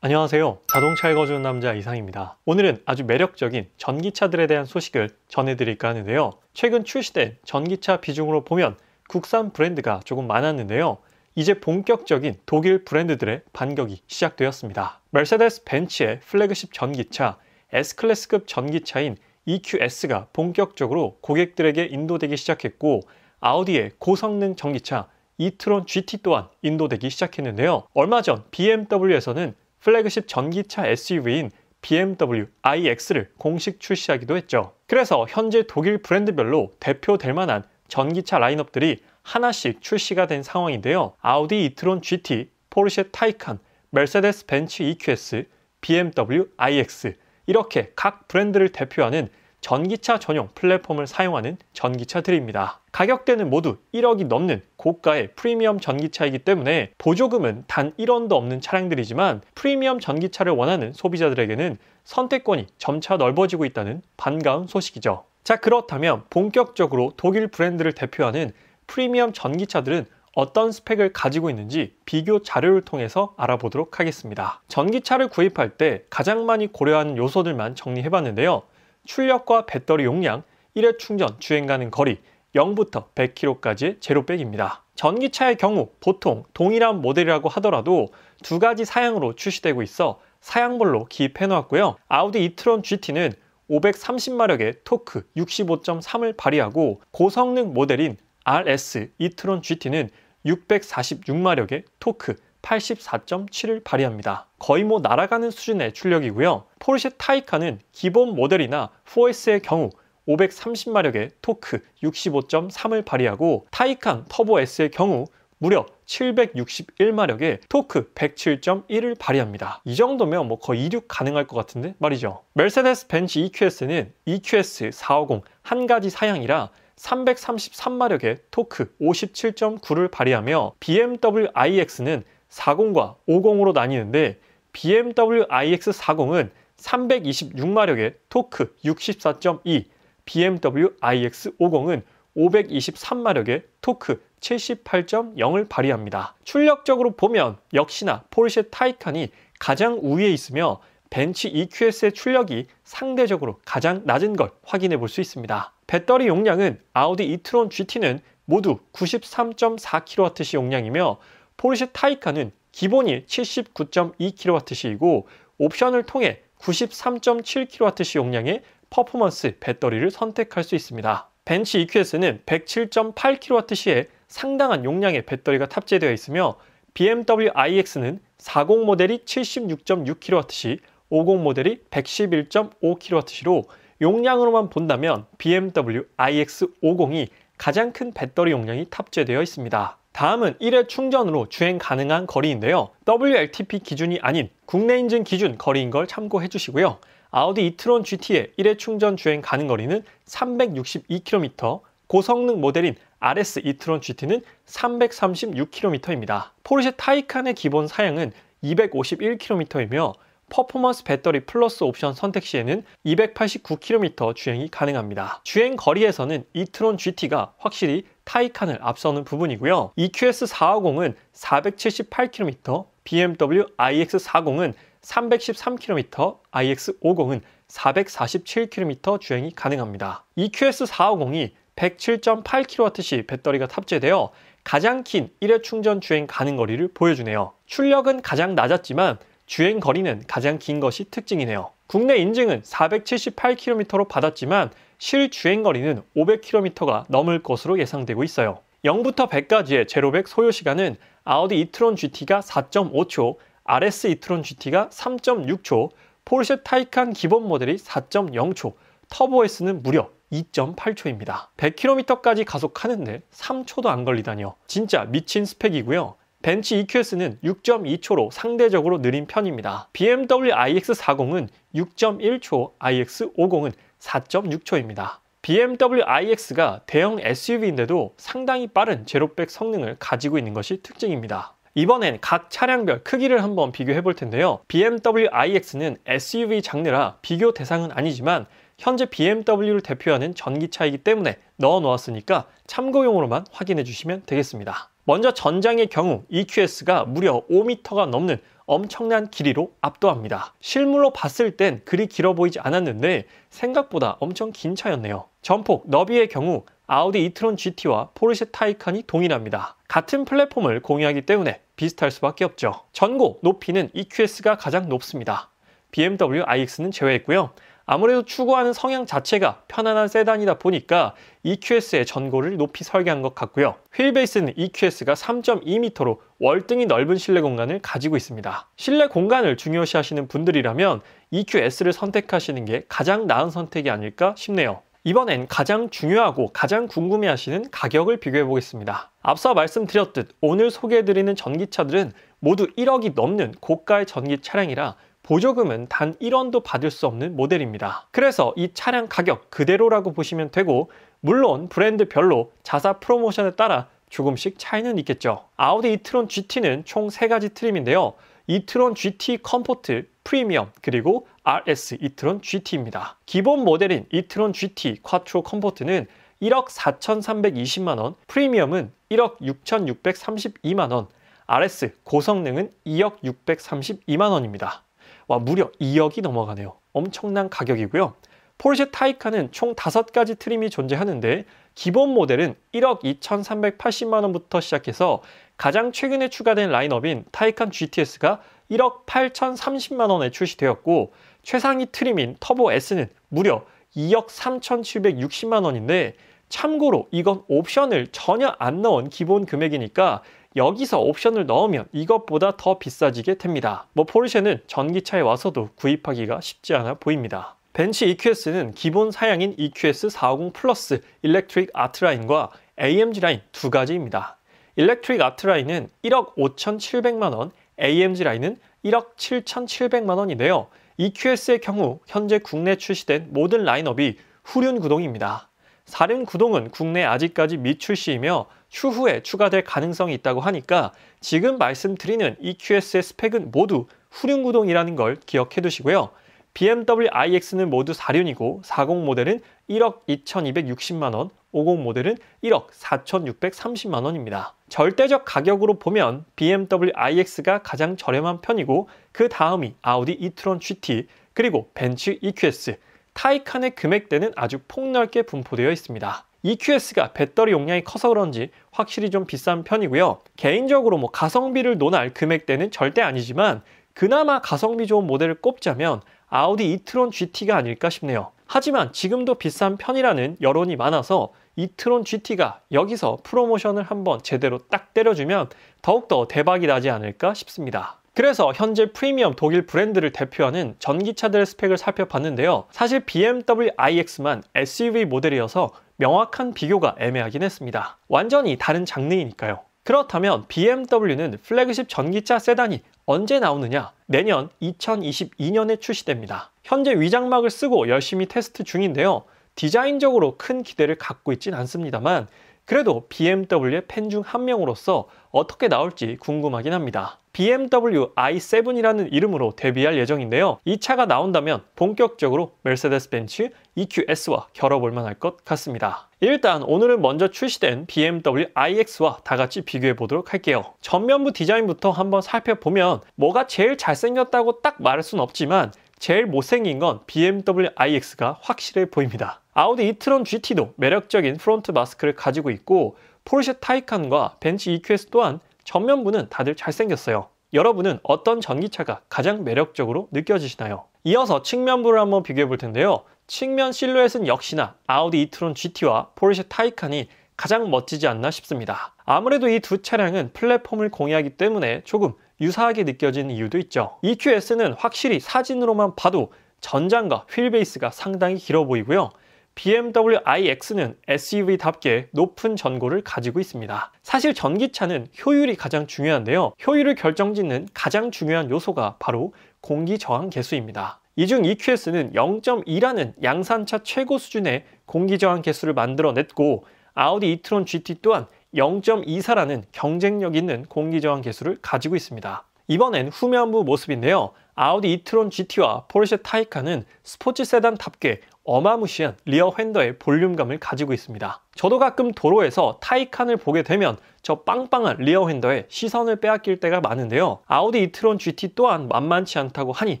안녕하세요 자동차 읽어주는 남자 이상입니다 오늘은 아주 매력적인 전기차들에 대한 소식을 전해드릴까 하는데요 최근 출시된 전기차 비중으로 보면 국산 브랜드가 조금 많았는데요 이제 본격적인 독일 브랜드들의 반격이 시작되었습니다 메르세데스 벤츠의 플래그십 전기차 S클래스급 전기차인 EQS가 본격적으로 고객들에게 인도되기 시작했고 아우디의 고성능 전기차 이트론 e GT 또한 인도되기 시작했는데요 얼마 전 BMW에서는 플래그십 전기차 SUV인 BMW iX를 공식 출시하기도 했죠. 그래서 현재 독일 브랜드별로 대표될 만한 전기차 라인업들이 하나씩 출시가 된 상황인데요. 아우디 이트론 GT, 포르쉐 타이칸, 멜세데스 벤츠 EQS, BMW iX 이렇게 각 브랜드를 대표하는 전기차 전용 플랫폼을 사용하는 전기차들입니다. 가격대는 모두 1억이 넘는 고가의 프리미엄 전기차이기 때문에 보조금은 단 1원도 없는 차량들이지만 프리미엄 전기차를 원하는 소비자들에게는 선택권이 점차 넓어지고 있다는 반가운 소식이죠. 자, 그렇다면 본격적으로 독일 브랜드를 대표하는 프리미엄 전기차들은 어떤 스펙을 가지고 있는지 비교 자료를 통해서 알아보도록 하겠습니다. 전기차를 구입할 때 가장 많이 고려하는 요소들만 정리해봤는데요. 출력과 배터리 용량, 1회 충전, 주행 가능 거리 0부터 1 0 0 k m 까지 제로백입니다. 전기차의 경우 보통 동일한 모델이라고 하더라도 두 가지 사양으로 출시되고 있어 사양별로 기입해 놓았고요. 아우디 이트론 GT는 530마력의 토크 65.3을 발휘하고 고성능 모델인 RS 이트론 GT는 646마력의 토크 84.7을 발휘합니다. 거의 뭐 날아가는 수준의 출력이고요. 포르쉐 타이칸은 기본 모델이나 4S의 경우 530마력의 토크 65.3을 발휘하고 타이칸 터보 S의 경우 무려 7 6 1마력의 토크 107.1을 발휘합니다. 이 정도면 뭐 거의 이륙 가능할 것 같은데 말이죠. 멜세데스 벤치 EQS는 EQS 450 한 가지 사양이라 333마력의 토크 57.9를 발휘하며 BMW iX는 40과 50으로 나뉘는데 BMW iX40은 326마력의 토크 64.2, BMW iX50은 523마력의 토크 78.0을 발휘합니다. 출력적으로 보면 역시나 포르쉐 타이칸이 가장 우위에 있으며 벤치 EQS의 출력이 상대적으로 가장 낮은 걸 확인해 볼 수 있습니다. 배터리 용량은 아우디 이트론 GT는 모두 93.4kWh 용량이며 포르쉐 타이카는 기본이 79.2kWh이고 옵션을 통해 93.7kWh 용량의 퍼포먼스 배터리를 선택할 수 있습니다. 벤치 EQS는 107.8kWh의 상당한 용량의 배터리가 탑재되어 있으며 BMW iX는 40 모델이 76.6kWh, 50 모델이 111.5kWh로 용량으로만 본다면 BMW iX50이 가장 큰 배터리 용량이 탑재되어 있습니다. 다음은 1회 충전으로 주행 가능한 거리인데요. WLTP 기준이 아닌 국내 인증 기준 거리인 걸 참고해 주시고요. 아우디 이트론 GT의 1회 충전 주행 가능 거리는 362km, 고성능 모델인 RS 이트론 GT는 336km입니다. 포르쉐 타이칸의 기본 사양은 251km이며 퍼포먼스 배터리 플러스 옵션 선택 시에는 289km 주행이 가능합니다. 주행 거리에서는 이트론 GT가 확실히 타이칸을 앞서는 부분이고요. EQS 450은 478km, BMW iX40은 313km, iX50은 447km 주행이 가능합니다. EQS 450이 107.8kWh 배터리가 탑재되어 가장 긴 1회 충전 주행 가능 거리를 보여주네요. 출력은 가장 낮았지만 주행 거리는 가장 긴 것이 특징이네요. 국내 인증은 478km로 받았지만 실주행 거리는 500km가 넘을 것으로 예상되고 있어요. 0부터 100까지의 제로백 소요 시간은 아우디 이트론 GT가 4.5초, RS 이트론 GT가 3.6초, 포르쉐 타이칸 기본 모델이 4.0초, 터보 S는 무려 2.8초입니다. 100km까지 가속하는데 3초도 안 걸리다니요. 진짜 미친 스펙이고요. 벤치 EQS는 6.2초로 상대적으로 느린 편입니다. BMW iX40은 6.1초, iX50은 4.6초입니다. BMW iX가 대형 SUV인데도 상당히 빠른 제로백 성능을 가지고 있는 것이 특징입니다. 이번엔 각 차량별 크기를 한번 비교해 볼 텐데요. BMW iX는 SUV 장르라 비교 대상은 아니지만 현재 BMW를 대표하는 전기차이기 때문에 넣어 놓았으니까 참고용으로만 확인해 주시면 되겠습니다. 먼저 전장의 경우 EQS가 무려 5m가 넘는 엄청난 길이로 압도합니다. 실물로 봤을 땐 그리 길어 보이지 않았는데 생각보다 엄청 긴 차였네요. 전폭, 너비의 경우 아우디 이트론 GT와 포르쉐 타이칸이 동일합니다. 같은 플랫폼을 공유하기 때문에 비슷할 수밖에 없죠. 전고 높이는 EQS가 가장 높습니다. BMW iX는 제외했고요. 아무래도 추구하는 성향 자체가 편안한 세단이다 보니까 EQS의 전고를 높이 설계한 것 같고요. 휠베이스는 EQS가 3.2m로 월등히 넓은 실내 공간을 가지고 있습니다. 실내 공간을 중요시 하시는 분들이라면 EQS를 선택하시는 게 가장 나은 선택이 아닐까 싶네요. 이번엔 가장 중요하고 가장 궁금해하시는 가격을 비교해 보겠습니다. 앞서 말씀드렸듯 오늘 소개해드리는 전기차들은 모두 1억이 넘는 고가의 전기 차량이라 보조금은 단 1원도 받을 수 없는 모델입니다. 그래서 이 차량 가격 그대로라고 보시면 되고 물론 브랜드별로 자사 프로모션에 따라 조금씩 차이는 있겠죠. 아우디 이트론 GT는 총 3가지 트림인데요. 이트론 GT 컴포트, 프리미엄, 그리고 RS 이트론 GT입니다. 기본 모델인 이트론 GT 쿼트로 컴포트는 1억 4,320만원, 프리미엄은 1억 6,632만원, RS 고성능은 2억 632만원입니다. 와 무려 2억이 넘어가네요. 엄청난 가격이고요. 포르쉐 타이칸은 총 5가지 트림이 존재하는데 기본 모델은 1억 2,380만 원부터 시작해서 가장 최근에 추가된 라인업인 타이칸 GTS가 1억 8,030만 원에 출시되었고 최상위 트림인 터보 S는 무려 2억 3,760만 원인데 참고로 이건 옵션을 전혀 안 넣은 기본 금액이니까 여기서 옵션을 넣으면 이것보다 더 비싸지게 됩니다. 뭐 포르쉐는 전기차에 와서도 구입하기가 쉽지 않아 보입니다. 벤츠 EQS는 기본 사양인 EQS 450 플러스 일렉트릭 아트라인과 AMG 라인 두 가지입니다. 일렉트릭 아트라인은 1억 5,700만 원, AMG 라인은 1억 7,700만 원인데요. EQS의 경우 현재 국내 출시된 모든 라인업이 후륜 구동입니다. 사륜 구동은 국내 아직까지 미출시이며 추후에 추가될 가능성이 있다고 하니까 지금 말씀드리는 EQS의 스펙은 모두 후륜구동이라는 걸 기억해 두시고요. BMW iX는 모두 4륜이고 40 모델은 1억 2,260만 원, 50 모델은 1억 4,630만 원입니다. 절대적 가격으로 보면 BMW iX가 가장 저렴한 편이고 그 다음이 아우디 e-tron GT 그리고 벤츠 EQS, 타이칸의 금액대는 아주 폭넓게 분포되어 있습니다. EQS가 배터리 용량이 커서 그런지 확실히 좀 비싼 편이고요. 개인적으로 뭐 가성비를 논할 금액대는 절대 아니지만 그나마 가성비 좋은 모델을 꼽자면 아우디 이트론 GT가 아닐까 싶네요. 하지만 지금도 비싼 편이라는 여론이 많아서 이트론 GT가 여기서 프로모션을 한번 제대로 딱 때려주면 더욱더 대박이 나지 않을까 싶습니다. 그래서 현재 프리미엄 독일 브랜드를 대표하는 전기차들의 스펙을 살펴봤는데요. 사실 BMW iX만 SUV 모델이어서 명확한 비교가 애매하긴 했습니다. 완전히 다른 장르이니까요. 그렇다면 BMW는 플래그십 전기차 세단이 언제 나오느냐? 내년 2022년에 출시됩니다. 현재 위장막을 쓰고 열심히 테스트 중인데요. 디자인적으로 큰 기대를 갖고 있진 않습니다만 그래도 BMW의 팬 중 한 명으로서 어떻게 나올지 궁금하긴 합니다. BMW i7이라는 이름으로 데뷔할 예정인데요. 이 차가 나온다면 본격적으로 메르세데스 벤츠 EQS와 겨뤄볼 만할 것 같습니다. 일단 오늘은 먼저 출시된 BMW iX와 다 같이 비교해 보도록 할게요. 전면부 디자인부터 한번 살펴보면 뭐가 제일 잘생겼다고 딱 말할 순 없지만 제일 못생긴 건 BMW iX가 확실해 보입니다. 아우디 이트론 GT도 매력적인 프론트 마스크를 가지고 있고 포르쉐 타이칸과 벤츠 EQS 또한 전면부는 다들 잘생겼어요. 여러분은 어떤 전기차가 가장 매력적으로 느껴지시나요? 이어서 측면부를 한번 비교해 볼 텐데요. 측면 실루엣은 역시나 아우디 이트론 GT와 포르쉐 타이칸이 가장 멋지지 않나 싶습니다. 아무래도 이 두 차량은 플랫폼을 공유하기 때문에 조금 유사하게 느껴진 이유도 있죠. EQS는 확실히 사진으로만 봐도 전장과 휠베이스가 상당히 길어 보이고요. BMW iX는 SUV답게 높은 전고를 가지고 있습니다. 사실 전기차는 효율이 가장 중요한데요. 효율을 결정짓는 가장 중요한 요소가 바로 공기 저항 개수입니다. 이 중 EQS는 0.2라는 양산차 최고 수준의 공기 저항 개수를 만들어냈고 아우디 이트론 GT 또한 0.24라는 경쟁력 있는 공기저항 개수를 가지고 있습니다. 이번엔 후면부 모습인데요. 아우디 이트론 GT와 포르쉐 타이칸은 스포츠 세단답게 어마무시한 리어 휀더의 볼륨감을 가지고 있습니다. 저도 가끔 도로에서 타이칸을 보게 되면 저 빵빵한 리어 휀더에 시선을 빼앗길 때가 많은데요. 아우디 이트론 GT 또한 만만치 않다고 하니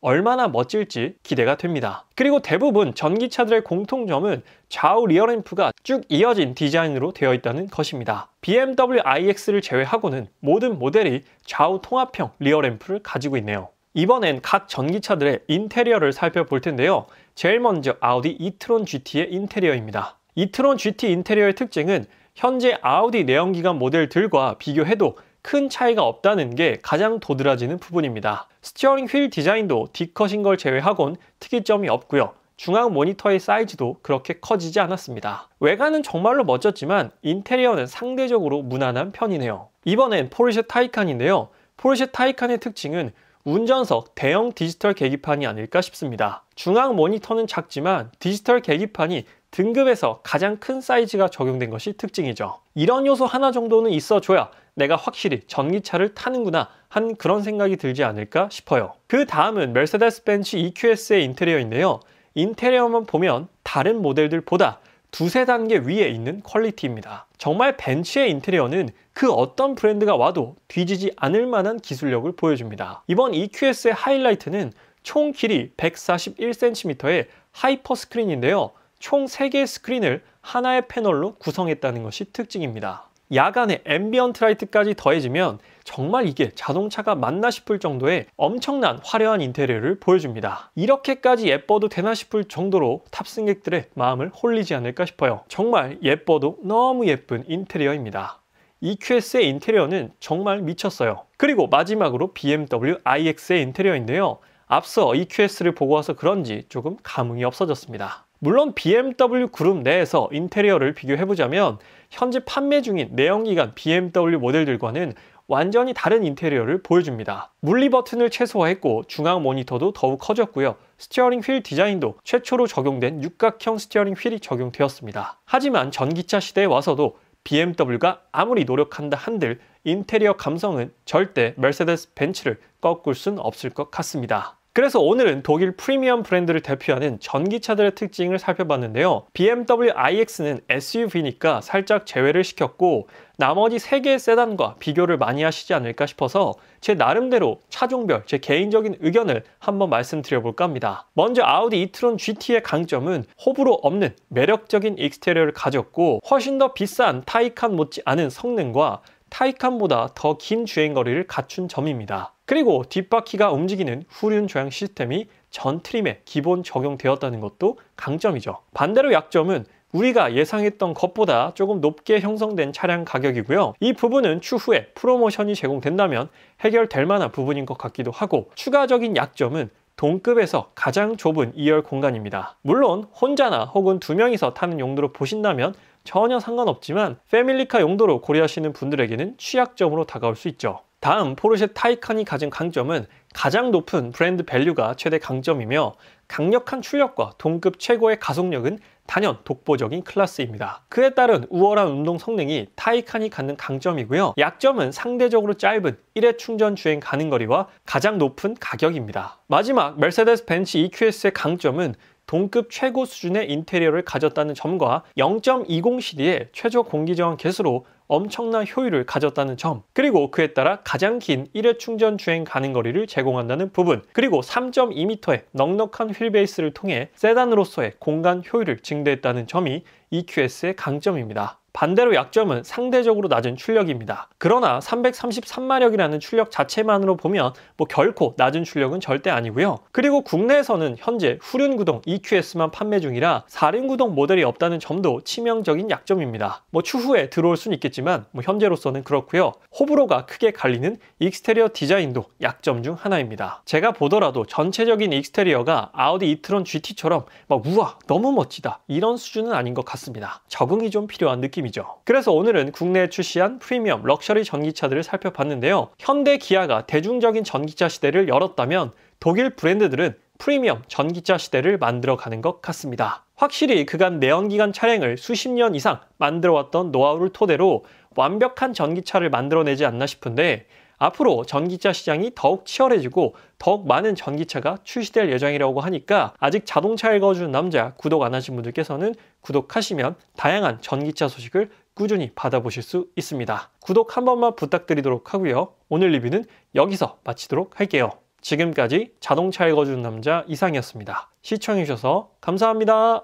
얼마나 멋질지 기대가 됩니다. 그리고 대부분 전기차들의 공통점은 좌우 리어램프가 쭉 이어진 디자인으로 되어 있다는 것입니다. BMW iX를 제외하고는 모든 모델이 좌우 통합형 리어램프를 가지고 있네요. 이번엔 각 전기차들의 인테리어를 살펴볼 텐데요. 제일 먼저 아우디 이트론 GT의 인테리어입니다. 이트론 GT 인테리어의 특징은 현재 아우디 내연기관 모델들과 비교해도 큰 차이가 없다는 게 가장 도드라지는 부분입니다. 스티어링 휠 디자인도 D컷인 걸 제외하곤 특이점이 없고요. 중앙 모니터의 사이즈도 그렇게 커지지 않았습니다. 외관은 정말로 멋졌지만 인테리어는 상대적으로 무난한 편이네요. 이번엔 포르쉐 타이칸인데요. 포르쉐 타이칸의 특징은 운전석 대형 디지털 계기판이 아닐까 싶습니다. 중앙 모니터는 작지만 디지털 계기판이 등급에서 가장 큰 사이즈가 적용된 것이 특징이죠. 이런 요소 하나 정도는 있어줘야 내가 확실히 전기차를 타는구나 한 그런 생각이 들지 않을까 싶어요. 그 다음은 메르세데스 벤츠 EQS의 인테리어인데요. 인테리어만 보면 다른 모델들보다 두세 단계 위에 있는 퀄리티입니다. 정말 벤츠의 인테리어는 그 어떤 브랜드가 와도 뒤지지 않을 만한 기술력을 보여줍니다. 이번 EQS의 하이라이트는 총 길이 141cm의 하이퍼 스크린인데요. 총 3개의 스크린을 하나의 패널로 구성했다는 것이 특징입니다. 야간에 앰비언트 라이트까지 더해지면 정말 이게 자동차가 맞나 싶을 정도의 엄청난 화려한 인테리어를 보여줍니다. 이렇게까지 예뻐도 되나 싶을 정도로 탑승객들의 마음을 홀리지 않을까 싶어요. 정말 예뻐도 너무 예쁜 인테리어입니다. EQS의 인테리어는 정말 미쳤어요. 그리고 마지막으로 BMW iX의 인테리어인데요. 앞서 EQS를 보고 와서 그런지 조금 감흥이 없어졌습니다. 물론 BMW 그룹 내에서 인테리어를 비교해보자면 현재 판매 중인 내연기관 BMW 모델들과는 완전히 다른 인테리어를 보여줍니다. 물리 버튼을 최소화했고 중앙 모니터도 더욱 커졌고요. 스티어링 휠 디자인도 최초로 적용된 육각형 스티어링 휠이 적용되었습니다. 하지만 전기차 시대에 와서도 BMW가 아무리 노력한다 한들 인테리어 감성은 절대 메르세데스 벤츠를 꺾을 순 없을 것 같습니다. 그래서 오늘은 독일 프리미엄 브랜드를 대표하는 전기차들의 특징을 살펴봤는데요. BMW iX는 SUV니까 살짝 제외를 시켰고 나머지 3개의 세단과 비교를 많이 하시지 않을까 싶어서 제 나름대로 차종별 제 개인적인 의견을 한번 말씀드려볼까 합니다. 먼저 아우디 이트론 GT의 강점은 호불호 없는 매력적인 익스테리어를 가졌고 훨씬 더 비싼 타이칸 못지않은 성능과 타이칸보다 더 긴 주행거리를 갖춘 점입니다. 그리고 뒷바퀴가 움직이는 후륜 조향 시스템이 전 트림에 기본 적용되었다는 것도 강점이죠. 반대로 약점은 우리가 예상했던 것보다 조금 높게 형성된 차량 가격이고요. 이 부분은 추후에 프로모션이 제공된다면 해결될 만한 부분인 것 같기도 하고 추가적인 약점은 동급에서 가장 좁은 2열 공간입니다. 물론 혼자나 혹은 두 명이서 타는 용도로 보신다면 전혀 상관없지만 패밀리카 용도로 고려하시는 분들에게는 취약점으로 다가올 수 있죠. 다음 포르쉐 타이칸이 가진 강점은 가장 높은 브랜드 밸류가 최대 강점이며 강력한 출력과 동급 최고의 가속력은 단연 독보적인 클래스입니다. 그에 따른 우월한 운동 성능이 타이칸이 갖는 강점이고요. 약점은 상대적으로 짧은 1회 충전 주행 가능 거리와 가장 높은 가격입니다. 마지막 메르세데스 벤츠 EQS의 강점은 동급 최고 수준의 인테리어를 가졌다는 점과 0.20 시리의 최저 공기 저항 개수로 엄청난 효율을 가졌다는 점 그리고 그에 따라 가장 긴 1회 충전 주행 가능 거리를 제공한다는 부분 그리고 3.2m의 넉넉한 휠베이스를 통해 세단으로서의 공간 효율을 증대했다는 점이 EQS의 강점입니다. 반대로 약점은 상대적으로 낮은 출력입니다. 그러나 333마력이라는 출력 자체만으로 보면 뭐 결코 낮은 출력은 절대 아니고요. 그리고 국내에서는 현재 후륜구동 EQS만 판매 중이라 4륜구동 모델이 없다는 점도 치명적인 약점입니다. 뭐 추후에 들어올 순 있겠지만 뭐 현재로서는 그렇고요. 호불호가 크게 갈리는 익스테리어 디자인도 약점 중 하나입니다. 제가 보더라도 전체적인 익스테리어가 아우디 이트론 GT처럼 막 우와 너무 멋지다 이런 수준은 아닌 것 같습니다. 적응이 좀 필요한 느낌이 제품이죠. 그래서 오늘은 국내에 출시한 프리미엄 럭셔리 전기차들을 살펴봤는데요. 현대 기아가 대중적인 전기차 시대를 열었다면 독일 브랜드들은 프리미엄 전기차 시대를 만들어가는 것 같습니다. 확실히 그간 내연기관 차량을 수십 년 이상 만들어왔던 노하우를 토대로 완벽한 전기차를 만들어내지 않나 싶은데 앞으로 전기차 시장이 더욱 치열해지고 더욱 많은 전기차가 출시될 예정이라고 하니까 아직 자동차 읽어주는 남자 구독 안 하신 분들께서는 구독하시면 다양한 전기차 소식을 꾸준히 받아보실 수 있습니다. 구독 한 번만 부탁드리도록 하고요. 오늘 리뷰는 여기서 마치도록 할게요. 지금까지 자동차 읽어주는 남자 이상이었습니다. 시청해주셔서 감사합니다.